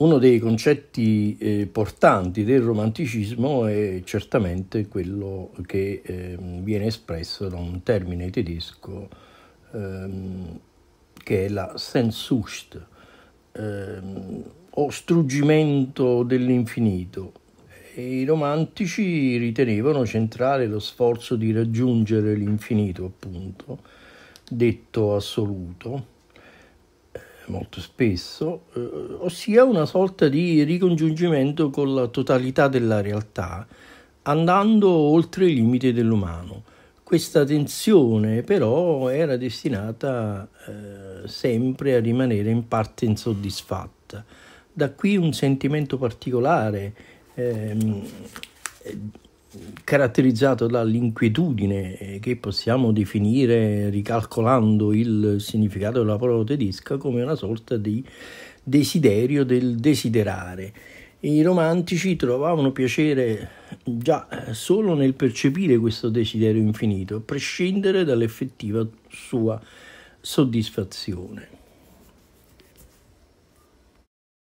Uno dei concetti eh, portanti del romanticismo è certamente quello che eh, viene espresso da un termine tedesco ehm, che è la Sensucht, ehm, o struggimento dell'infinito. I romantici ritenevano centrale lo sforzo di raggiungere l'infinito, appunto, detto assoluto molto spesso, eh, ossia una sorta di ricongiungimento con la totalità della realtà, andando oltre i limiti dell'umano. Questa tensione però era destinata eh, sempre a rimanere in parte insoddisfatta. Da qui un sentimento particolare ehm, caratterizzato dall'inquietudine che possiamo definire, ricalcolando il significato della parola tedesca, come una sorta di desiderio del desiderare. I romantici trovavano piacere già solo nel percepire questo desiderio infinito, a prescindere dall'effettiva sua soddisfazione.